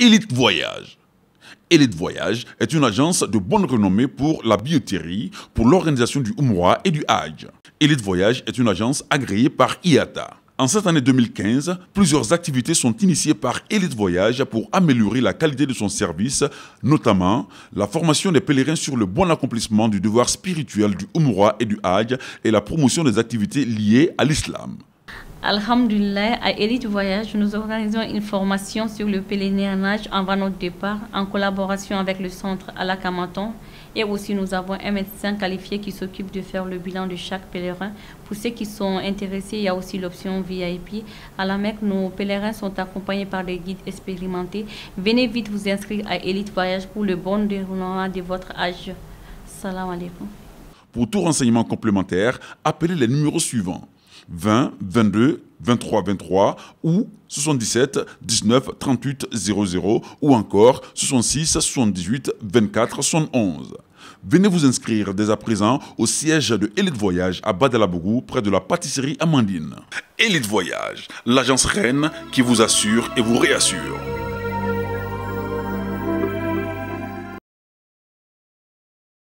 Elite Voyage. Elite Voyage est une agence de bonne renommée pour la biothérie, pour l'organisation du Umrah et du Hajj. Elite Voyage est une agence agréée par IATA. En cette année 2015, plusieurs activités sont initiées par Elite Voyage pour améliorer la qualité de son service, notamment la formation des pèlerins sur le bon accomplissement du devoir spirituel du Umrah et du Hajj et la promotion des activités liées à l'islam. Alhamdulillah, à Elite Voyage, nous organisons une formation sur le pèlerinage avant notre départ en collaboration avec le centre Alakamaton. Et aussi, nous avons un médecin qualifié qui s'occupe de faire le bilan de chaque pèlerin. Pour ceux qui sont intéressés, il y a aussi l'option VIP. À la Mecque, nos pèlerins sont accompagnés par des guides expérimentés. Venez vite vous inscrire à Elite Voyage pour le bon déroulement de votre âge. Salam alaikum. Pour tout renseignement complémentaire, appelez les numéros suivants. 20 22 23 23 ou 77 19 38 00 ou encore 66 78 24 71. Venez vous inscrire dès à présent au siège de Elite Voyage à Badalabougou près de la pâtisserie Amandine. Elite Voyage, l'agence reine qui vous assure et vous réassure.